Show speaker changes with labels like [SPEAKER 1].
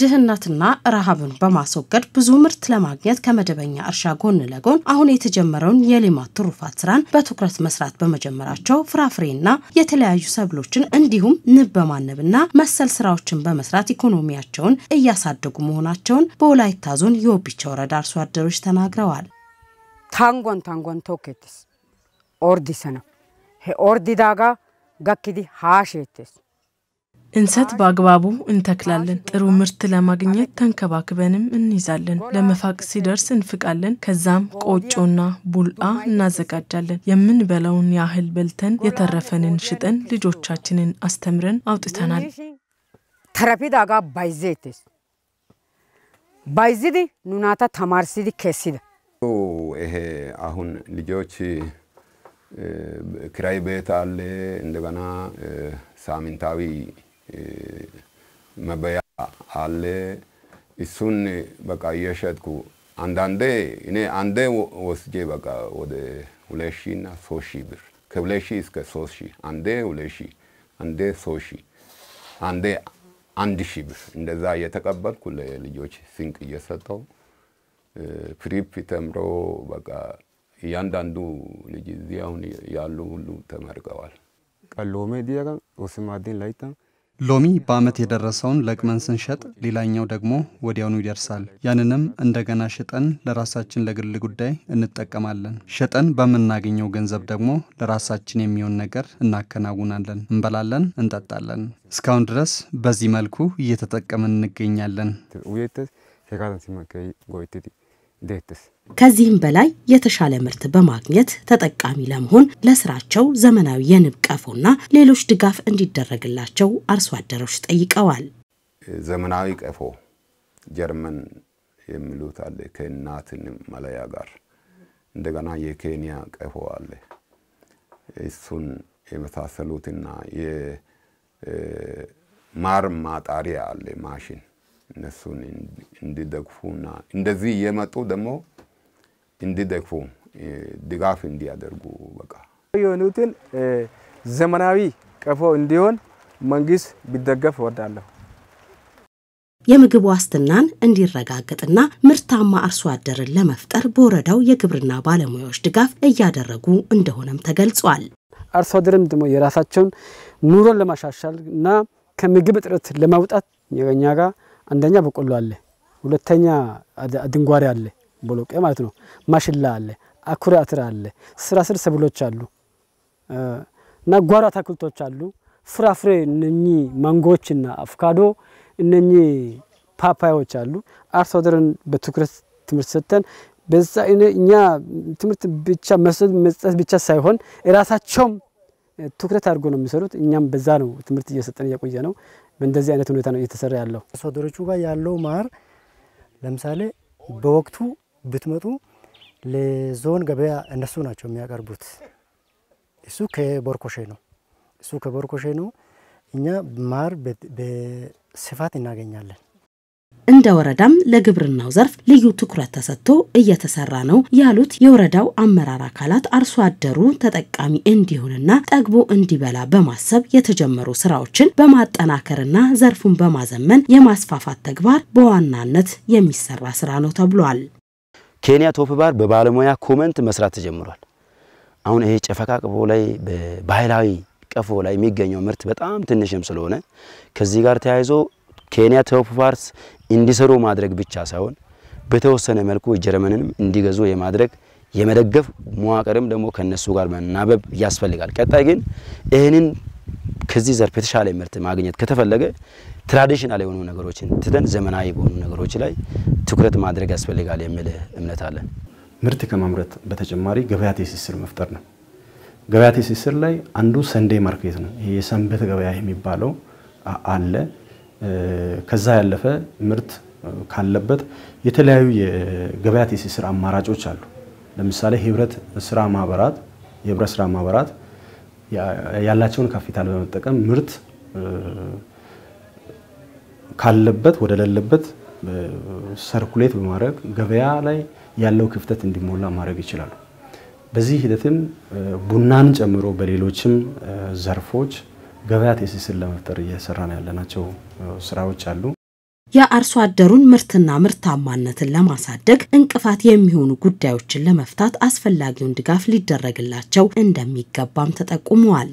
[SPEAKER 1] ድህነትና ረሃብን በማስወገድ ብዙ ምርት ለማግኘት ከመደበኛ እርሻ ጎን ለጎን አሁን የተጀመረውን የሌማት ትሩፋት ስራን በትኩረት መስራት በመጀመራቸው ፍራፍሬና የተለያዩ ሰብሎችን እንዲሁም ንብ በማነብና መሰል ስራዎችን በመስራት ኢኮኖሚያቸውን እያሳደጉ መሆናቸውን በወላይታ ዞን የወቢቻ ወረዳ አርሶ አደሮች ተናግረዋል። ታንጎን ታንጎን ቶኬትስ ኦርዲሰና ኦርዲዳጋ ገኪዲ ሃሼትስ እንሰት በአግባቡ እንተክላለን። ጥሩ ምርት ለማግኘት ተንከባክበንም እንይዛለን። ለመፋቅ ሲደርስ እንፍቃለን። ከዛም ቆጮና ቡልአ እናዘጋጃለን። የምንበላውን ያህል በልተን የተረፈንን ሽጠን ልጆቻችንን አስተምረን አውጥተናል። ተረፊዳጋ ባይዜቴስ ባይዚዲ ኑናታ ተማርሲዲ ኬሲደ
[SPEAKER 2] ይሄ አሁን ልጆች ክራይ ቤት አለ እንደገና ሳምንታዊ መበያ አለ። እሱን በቃ እየሸጥኩ አንዳንዴ እኔ አንዴ ወስጄ በቃ ወደ ሁለት ሺ እና ሶስት ሺህ ብር ከሁለት ሺህ እስከ ሶስት ሺህ አንዴ ሁለት ሺህ አንዴ ሶስት ሺህ አንዴ አንድ ሺ ብር እንደዛ እየተቀበልኩ ለልጆች ስንቅ እየሰጠው ፕሪፕ ተምሮ በቃ እያንዳንዱ ልጅ እዚህ አሁን ያሉ ሁሉ ተመርቀዋል። ቀሎሜ ዲያጋ ኦስማዲን ላይታን
[SPEAKER 3] ሎሚ በዓመት የደረሰውን ለቅመን ስንሸጥ፣ ሌላኛው ደግሞ ወዲያውኑ ይደርሳል። ያንንም እንደገና ሽጠን ለራሳችን ለግል ጉዳይ እንጠቀማለን። ሸጠን በምናገኘው ገንዘብ ደግሞ ለራሳችን የሚሆን ነገር እናከናውናለን። እንበላለን፣ እንጠጣለን። እስካሁን ድረስ በዚህ መልኩ እየተጠቀምን እንገኛለን።
[SPEAKER 1] ከዚህም በላይ የተሻለ ምርት በማግኘት ተጠቃሚ ለመሆን ለስራቸው ዘመናዊ የንብ ቀፎና ሌሎች ድጋፍ እንዲደረግላቸው አርሶ አደሮች ጠይቀዋል።
[SPEAKER 2] ዘመናዊ ቀፎ ጀርመን የሚሉት አለ ከእናት መለያ ጋር እንደገና የኬንያ ቀፎ አለ። እሱን የመሳሰሉትና የማር ማጣሪያ አለ ማሽን እነሱን እንዲደግፉና እንደዚህ እየመጡ ደግሞ እንዲደግፉ ድጋፍ እንዲያደርጉ በቃ
[SPEAKER 3] የሆኑትን ዘመናዊ ቀፎ እንዲሆን መንግስት ቢደገፍ እወዳለሁ።
[SPEAKER 1] የምግብ ዋስትናን እንዲረጋገጥና ምርታማ አርሶ አደርን ለመፍጠር በወረዳው የግብርና ባለሙያዎች ድጋፍ እያደረጉ እንደሆነም ተገልጿል። አርሶ አደርም ደግሞ
[SPEAKER 4] የራሳቸውን ኑሮን ለማሻሻል እና ከምግብ እጥረት ለማውጣት የኛ ጋር አንደኛ በቆሎ አለ፣ ሁለተኛ ድንጓሬ አለ፣ ቦሎቄ ማለት ነው። ማሽላ አለ፣ አኩሪ አተር አለ፣ ስር ሰብሎች አሉ እና ጓሮ አትክልቶች አሉ። ፍራፍሬ እነኚህ ማንጎዎችና አቮካዶ፣ እነኚህ ፓፓያዎች አሉ። አርሶ አደሩን በትኩረት ትምህርት ሰጥተን በዛ እኛ ትምህርት ብቻ መስጠት ብቻ ሳይሆን እራሳቸውም ትኩረት አድርጎ ነው የሚሰሩት። እኛም በዛ ነው ትምህርት እየሰጠን እየቆየነው። ነው። በእንደዚህ አይነት ሁኔታ ነው እየተሰራ ያለው። አርሶ አደሮቹ ጋር ያለው ማር ለምሳሌ በወቅቱ ብትመጡ ለዞን ገበያ እነሱ ናቸው የሚያቀርቡት። እሱ ከቦርኮሼ ነው እሱ ከቦርኮሼ ነው። እኛ ማር በስፋት እናገኛለን።
[SPEAKER 1] እንደ ወረዳም ለግብርናው ዘርፍ ልዩ ትኩረት ተሰጥቶ እየተሰራ ነው ያሉት የወረዳው አመራር አካላት አርሶ አደሩ ተጠቃሚ እንዲሆንና ጠግቦ እንዲበላ በማሰብ የተጀመሩ ስራዎችን በማጠናከርና ዘርፉን በማዘመን የማስፋፋት ተግባር በዋናነት የሚሰራ ስራ ነው ተብሏል።
[SPEAKER 4] ኬንያ ቶፕ ባር በባለሙያ ኮመንት መስራት ተጀምሯል። አሁን ይሄ ጨፈቃ ቀፎ ላይ በባህላዊ ቀፎ ላይ የሚገኘው ምርት በጣም ትንሽም ስለሆነ ከዚህ ጋር ተያይዞ ኬንያ ፋርስ እንዲሰሩ ማድረግ ብቻ ሳይሆን በተወሰነ መልኩ ጀርመንንም እንዲገዙ የማድረግ የመደገፍ መዋቅርም ደግሞ ከነሱ ጋር መናበብ ያስፈልጋል። ቀጣይ ግን ይህንን ከዚህ ዘርፍ የተሻለ ምርት ማግኘት ከተፈለገ ትራዲሽናል የሆኑ ነገሮችን
[SPEAKER 3] ትተን ዘመናዊ በሆኑ ነገሮች ላይ ትኩረት ማድረግ ያስፈልጋል የሚል እምነት አለ። ምርት ከማምረት በተጨማሪ ገበያ ትስስር መፍጠር ነው። ገበያ ትስስር ላይ አንዱ ሰንዴ ማርኬት ነው። ይሄ የሰንበት ገበያ የሚባለው አለ። ከዛ ያለፈ ምርት ካለበት የተለያዩ የገበያ ስራ አማራጮች አሉ። ለምሳሌ ህብረት ስራ ማህበራት የህብረት ስራ ማህበራት ያላቸውን ካፒታል በመጠቀም ምርት ካለበት ወደ ሌለበት ሰርኩሌት በማድረግ ገበያ ላይ ያለው ክፍተት እንዲሞላ ማድረግ ይችላሉ። በዚህ ሂደትም ቡናን ጨምሮ በሌሎችም ዘርፎች ገበያ ቴሲስን ለመፍጠር እየሰራ ነው ያለናቸው ስራዎች አሉ።
[SPEAKER 1] የአርሶ አደሩን ምርትና ምርታማነትን ለማሳደግ እንቅፋት የሚሆኑ ጉዳዮችን ለመፍታት አስፈላጊውን ድጋፍ ሊደረግላቸው እንደሚገባም ተጠቁመዋል።